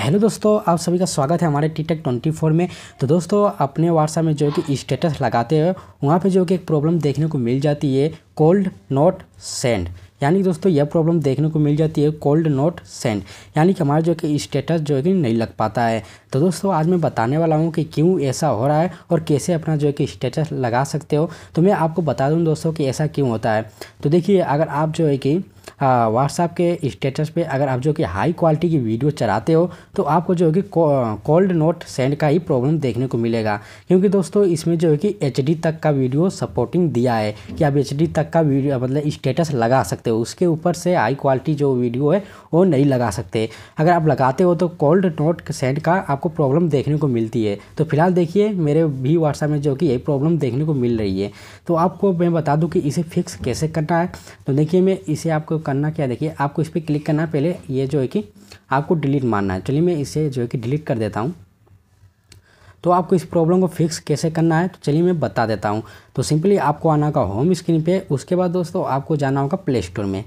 hello दोस्तों आप सभी का स्वागत है हमारे टी टेक ट्वेंटी फोर में तो दोस्तों अपने व्हाट्सएप में जो कि स्टेटस लगाते हैं वहाँ पे जो कि एक प्रॉब्लम देखने को मिल जाती है कोल्ड नोट सेंड यानी दोस्तों यह प्रॉब्लम देखने को मिल जाती है कोल्ड नोट सेंड यानी कि हमारा जो कि स्टेटस जो है कि नहीं लग पाता है तो दोस्तों आज मैं बताने वाला हूँ कि क्यों ऐसा हो रहा है और कैसे अपना जो है कि स्टेटस लगा सकते हो तो मैं आपको बता दूँ दोस्तों कि ऐसा क्यों होता है तो देखिए अगर आप जो है कि व्हाट्सएप के स्टेटस पे अगर आप जो कि हाई क्वालिटी की वीडियो चलाते हो तो आपको जो है कि कोल्ड नोट सेंड का ही प्रॉब्लम देखने को मिलेगा क्योंकि दोस्तों इसमें जो है कि एच तक का वीडियो सपोर्टिंग दिया है कि आप एच तक का वीडियो मतलब स्टेटस लगा सकते हो उसके ऊपर से हाई क्वालिटी जो वीडियो है वो नहीं लगा सकते अगर आप लगाते हो तो कोल्ड नोट सेंड का आपको प्रॉब्लम देखने को मिलती है तो फिलहाल देखिए मेरे भी व्हाट्सएप में जो कि यही प्रॉब्लम देखने को मिल रही है तो आपको मैं बता दूँ कि इसे फिक्स कैसे करना है तो देखिए मैं इसे आपको करना क्या देखिए आपको इस पर क्लिक करना है पहले ये जो है कि आपको डिलीट मारना है चलिए मैं इसे जो है कि डिलीट कर देता हूँ तो आपको इस प्रॉब्लम को फिक्स कैसे करना है तो चलिए मैं बता देता हूँ तो सिंपली आपको आना होगा होम स्क्रीन पे उसके बाद दोस्तों आपको जाना होगा प्ले स्टोर में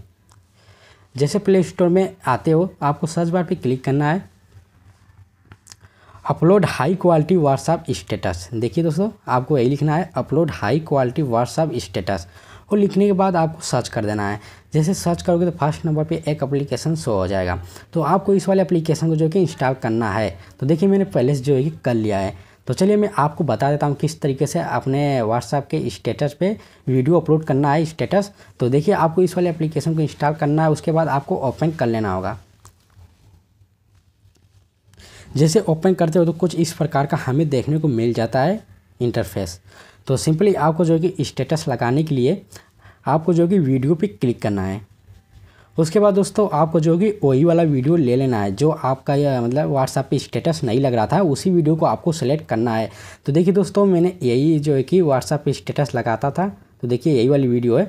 जैसे प्ले स्टोर में आते हो आपको सर्च बार पे क्लिक करना है upload high quality WhatsApp status देखिए दोस्तों आपको यही लिखना है upload high quality WhatsApp status और लिखने के बाद आपको सर्च कर देना है जैसे सर्च करोगे तो फर्स्ट नंबर पे एक एप्लीकेशन शो हो जाएगा तो आपको इस वाले एप्लीकेशन को जो कि इंस्टॉल करना है तो देखिए मैंने पहले से जो है कि कर लिया है तो चलिए मैं आपको बता देता हूँ किस तरीके से अपने व्हाट्सएप के स्टेटस पे वीडियो अपलोड करना है स्टेटस तो देखिए आपको इस वाले एप्लीकेशन को इंस्टॉल करना है उसके बाद आपको ओपन कर लेना होगा जैसे ओपन करते हो तो कुछ इस प्रकार का हमें देखने को मिल जाता है इंटरफेस तो सिंपली आपको जो है कि स्टेटस लगाने के लिए आपको जो है कि वीडियो पे क्लिक करना है उसके बाद दोस्तों आपको जो कि वही वाला वीडियो ले लेना है जो आपका यह मतलब व्हाट्सएप पे स्टेटस नहीं लग रहा था उसी वीडियो को आपको सेलेक्ट करना है तो देखिए दोस्तों मैंने यही जो है कि व्हाट्सएप पे स्टेटस लगाता था तो देखिए यही वाली वीडियो है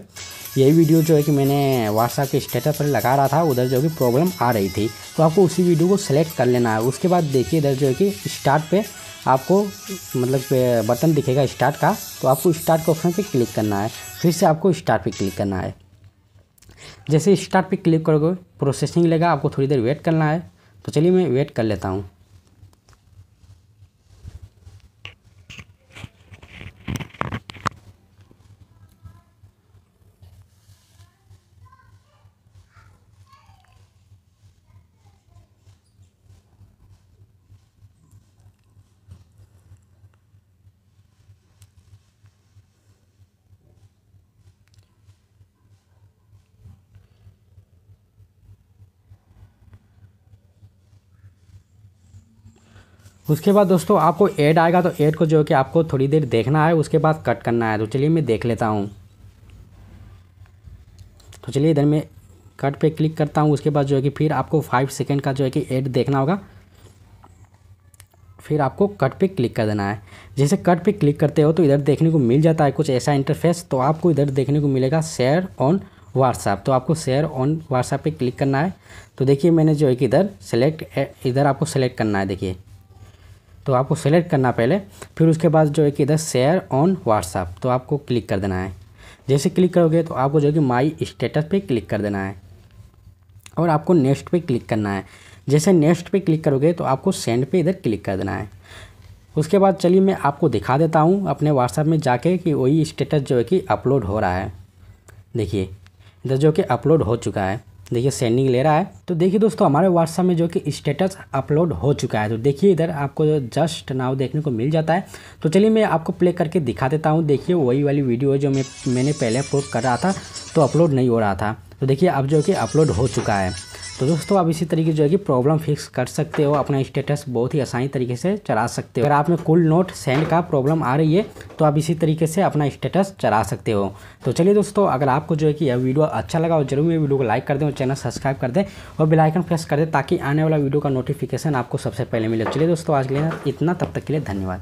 यही वीडियो जो है कि मैंने व्हाट्सएप के स्टेटस पर लगा रहा था उधर जो कि प्रॉब्लम आ रही थी तो आपको उसी वीडियो को सिलेक्ट कर लेना है उसके बाद देखिए इधर जो है कि स्टार्ट पर आपको मतलब बटन दिखेगा स्टार्ट का तो आपको स्टार्ट के ऑप्शन पे क्लिक करना है फिर से आपको स्टार्ट पे क्लिक करना है जैसे स्टार्ट पे क्लिक करोगे प्रोसेसिंग लेगा आपको थोड़ी देर वेट करना है तो चलिए मैं वेट कर लेता हूँ उसके बाद दोस्तों आपको ऐड आएगा तो ऐड को जो है कि आपको थोड़ी देर देखना है उसके बाद कट करना है तो चलिए मैं देख लेता हूँ तो चलिए इधर मैं कट पे क्लिक करता हूँ उसके बाद जो है कि फिर आपको फाइव सेकेंड का जो है कि ऐड देखना होगा फिर आपको कट पे क्लिक कर देना है जैसे कट पे क्लिक करते हो तो इधर देखने को मिल जाता है कुछ ऐसा इंटरफेस तो आपको इधर देखने को मिलेगा शेयर ऑन व्हाट्सएप तो आपको शेयर ऑन व्हाट्सएप पे क्लिक करना है तो देखिए मैंने जो है कि इधर सेलेक्ट इधर आपको सेलेक्ट करना है देखिए तो आपको सेलेक्ट करना पहले फिर उसके बाद जो है कि इधर शेयर ऑन व्हाट्सअप तो आपको क्लिक कर देना है जैसे क्लिक करोगे तो आपको जो है कि माई स्टेटस पे क्लिक कर देना है और आपको नेक्स्ट पे क्लिक करना है जैसे नेक्स्ट पे क्लिक करोगे तो आपको सेंड पे इधर क्लिक कर देना है उसके बाद चलिए मैं आपको दिखा देता हूँ अपने व्हाट्सएप में जाके कि वही स्टेटस जो है कि अपलोड हो रहा है देखिए इधर जो कि अपलोड हो चुका है देखिए सेंडिंग ले रहा है तो देखिए दोस्तों हमारे व्हाट्सअप में जो कि स्टेटस अपलोड हो चुका है तो देखिए इधर आपको जस्ट नाव देखने को मिल जाता है तो चलिए मैं आपको प्ले करके दिखा देता हूँ देखिए वही वाली वीडियो है जो मैं मैंने पहले अपलोड कर रहा था तो अपलोड नहीं हो रहा था तो देखिए अब जो कि अपलोड हो चुका है तो दोस्तों आप इसी तरीके जो है कि प्रॉब्लम फिक्स कर सकते हो अपना स्टेटस बहुत ही आसानी तरीके से चला सकते हो अगर आप में कुल नोट सेंड का प्रॉब्लम आ रही है तो आप इसी तरीके से अपना स्टेटस चला सकते हो तो चलिए दोस्तों अगर आपको जो है कि यह वीडियो अच्छा लगा हो जरूर मेरे वीडियो को लाइक कर दें और चैनल सब्सक्राइब कर दें और बिलाइकन प्रेस कर दें ताकि आने वाला वीडियो का नोटिफिकेशन आपको सबसे पहले मिले चलिए दोस्तों आज के लिए इतना तब तक के लिए धन्यवाद